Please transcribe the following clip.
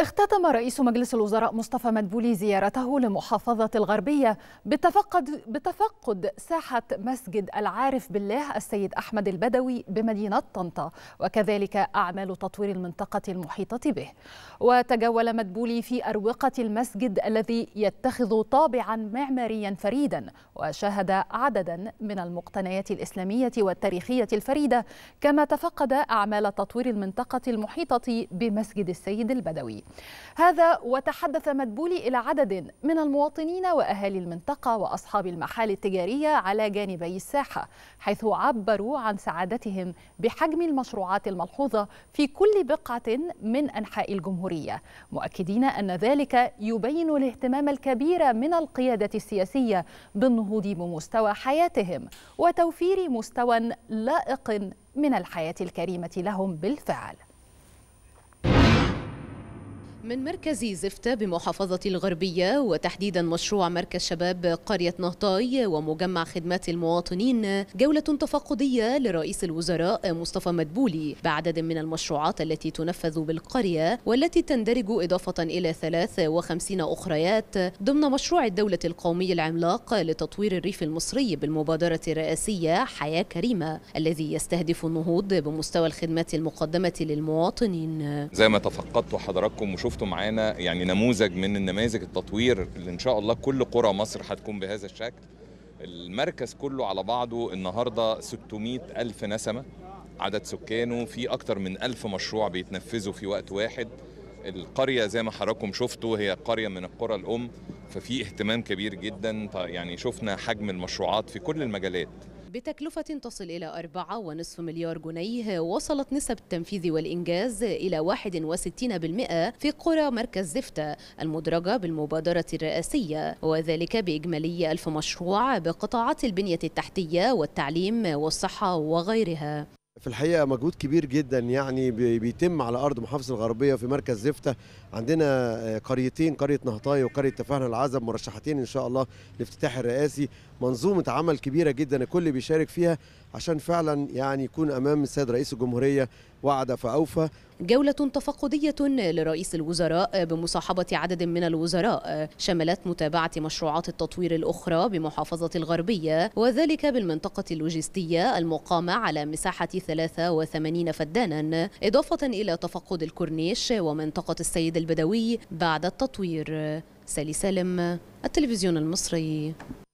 اختتم رئيس مجلس الوزراء مصطفى مدبولي زيارته لمحافظة الغربية بتفقد, بتفقد ساحة مسجد العارف بالله السيد أحمد البدوي بمدينة طنطا وكذلك أعمال تطوير المنطقة المحيطة به وتجول مدبولي في أروقة المسجد الذي يتخذ طابعا معماريا فريدا وشاهد عددا من المقتنيات الإسلامية والتاريخية الفريدة كما تفقد أعمال تطوير المنطقة المحيطة بمسجد السيد البدوي هذا وتحدث مدبولي إلى عدد من المواطنين وأهالي المنطقة وأصحاب المحال التجارية على جانبي الساحة حيث عبروا عن سعادتهم بحجم المشروعات الملحوظة في كل بقعة من أنحاء الجمهورية مؤكدين أن ذلك يبين الاهتمام الكبير من القيادة السياسية بالنهوض بمستوى حياتهم وتوفير مستوى لائق من الحياة الكريمة لهم بالفعل من مركز زفتة بمحافظة الغربية وتحديدا مشروع مركز شباب قرية نهطاي ومجمع خدمات المواطنين جولة تفقدية لرئيس الوزراء مصطفى مدبولي بعدد من المشروعات التي تنفذ بالقرية والتي تندرج إضافة إلى 53 أخريات ضمن مشروع الدولة القومي العملاق لتطوير الريف المصري بالمبادرة الرئاسية حياة كريمة الذي يستهدف النهوض بمستوى الخدمات المقدمة للمواطنين زي ما تفقدتوا حضراتكم شفتوا معانا يعني نموذج من النماذج التطوير اللي ان شاء الله كل قرى مصر هتكون بهذا الشكل المركز كله على بعضه النهارده 600 ألف نسمة عدد سكانه في أكتر من ألف مشروع بيتنفذوا في وقت واحد القرية زي ما حضراتكم شفتوا هي قرية من القرى الأم ففي اهتمام كبير جدا يعني شفنا حجم المشروعات في كل المجالات بتكلفة تصل إلى 4.5 مليار جنيه وصلت نسب التنفيذ والإنجاز إلى 61% في قرى مركز زفتة المدرجة بالمبادرة الرئاسية وذلك بإجمالي 1000 مشروع بقطاعات البنية التحتية والتعليم والصحة وغيرها في الحقيقه مجهود كبير جدا يعني بيتم على ارض محافظه الغربيه في مركز زفته عندنا آه، قريتين قريه نهطاي وقريه تفاهنا العزب مرشحتين ان شاء الله لافتتاح الرئاسي منظومه عمل كبيره جدا الكل بيشارك فيها عشان فعلا يعني يكون امام السيد رئيس الجمهوريه وعد فأوفى جولة تفقدية لرئيس الوزراء بمصاحبة عدد من الوزراء شملت متابعة مشروعات التطوير الأخرى بمحافظة الغربية وذلك بالمنطقة اللوجستية المقامة على مساحة 83 فدانا إضافة إلى تفقد الكورنيش ومنطقة السيد البدوي بعد التطوير سالي سالم التلفزيون المصري